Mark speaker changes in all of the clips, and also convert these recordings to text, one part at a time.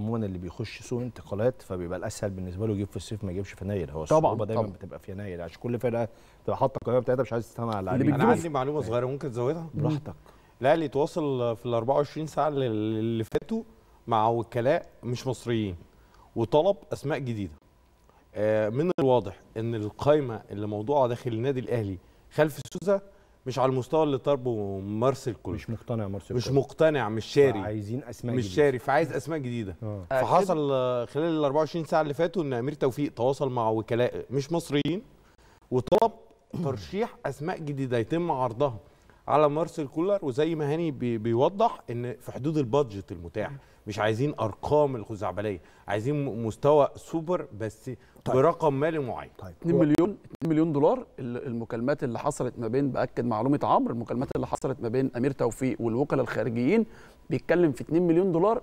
Speaker 1: عموما اللي بيخش سوق انتقالات فبيبقى الاسهل بالنسبه له يجيب في الصيف ما يجيبش في يناير هو طبعا دايما طبعا. بتبقى في يناير عشان كل فرقه بتبقى حاطه القائمه بتاعتها مش عايز تستنى على اللي انا عندي
Speaker 2: معلومه صغيره ممكن تزودها براحتك الاهلي تواصل في ال 24 ساعه اللي فاتوا مع وكلاء مش مصريين وطلب اسماء جديده آه، من الواضح ان القائمه اللي موضوعها داخل النادي الاهلي خلف سوزا مش على المستوى اللي طالبه مارسيل كولر مش مقتنع مارسيل مش مقتنع مش شاري عايزين اسماء مش جديدة. شاري فعايز اسماء جديده آه. آه، فحصل خلال ال 24 ساعه اللي فاتوا ان امير توفيق تواصل مع وكلاء مش مصريين وطلب ترشيح اسماء جديده يتم عرضها على مارسيل كولر وزي ما هاني بيوضح ان في حدود البادجت المتاح مش عايزين ارقام الخزعبليه عايزين مستوى سوبر بس طيب. برقم مالي معين طيب. 2 مليون
Speaker 3: 2 مليون دولار المكالمات اللي حصلت ما بين باكد معلومه عمرو المكالمات اللي حصلت ما بين امير توفيق والوكلاء الخارجيين بيتكلم في 2 مليون دولار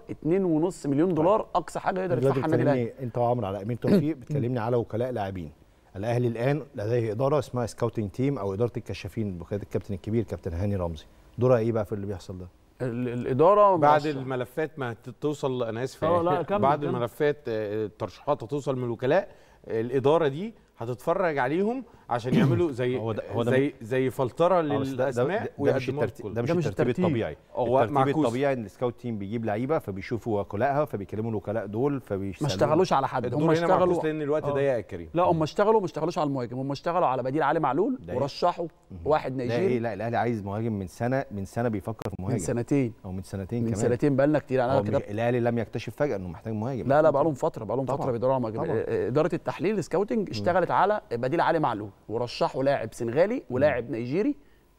Speaker 3: 2.5 مليون دولار طيب. اقصى حاجه يقدر يدفعها النادي الاهلي
Speaker 1: انت وعمرو على امير توفيق بتكلمني على وكلاء لاعبين الاهلي الان لديه اداره اسمها سكاوتنج تيم او اداره الكشافين بقياده الكابتن الكبير كابتن هاني رمزي دورها ايه بقى في اللي بيحصل ده
Speaker 2: الاداره بعد مصر. الملفات ما توصل انا اسف اه، يعني. بعد كمل. الملفات آه، آه، الترشيحات هتوصل من الوكلاء الاداره دي هتتفرج عليهم عشان يعملوا زي هو ده هو ده زي زي فلتره آه، للاسماء ده, ده, مش الترتيب ده مش الترتيب الطبيعي هو الترتيب الطبيعي
Speaker 1: ان السكاوت تيم بيجيب لعيبه فبيشوفوا وكلائها فبيكلموا الوكلاء دول فبيشتغلوا ما اشتغلوش على حد هم اشتغلوا لان الوقت آه. ضيق يا كريم
Speaker 3: لا هم اشتغلوا ما اشتغلوش على المهاجم هم اشتغلوا على بديل علي معلول ورشحوا واحد نيجيري ايه لا
Speaker 1: الاهلي عايز مهاجم من سنه من سنه بيفكر في مهاجم من سنتين او من سنتين كمان من سنتين بقالنا كتير على كده الاهلي لم يكتشف فجاه انه محتاج مهاجم لا لا بقالهم فتره بقالهم فتره بيدوروا على مهاجم اداره التحليل السكاوتنج اشتغلت
Speaker 3: وافقت على بديل علي معلول ورشحوا لاعب سنغالي ولاعب نيجيري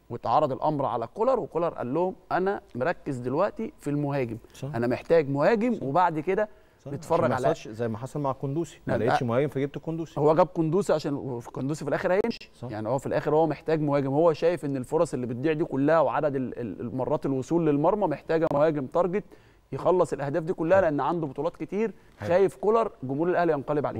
Speaker 3: واتعرض الامر على كولر وكولر قال لهم انا مركز دلوقتي في المهاجم صح. انا محتاج مهاجم صح. وبعد كده نتفرج على زي ما حصل مع كندوسي ما لقيتش مهاجم فجبت كندوسي هو جاب كندوسي عشان كندوسي في الاخر هيمشي يعني هو في الاخر هو محتاج مهاجم هو شايف ان الفرص اللي بتضيع دي كلها وعدد المرات الوصول للمرمى محتاجه مهاجم تارجت يخلص الاهداف دي كلها لان عنده بطولات كتير خايف كولر جمهور الاهلي ينقلب عليه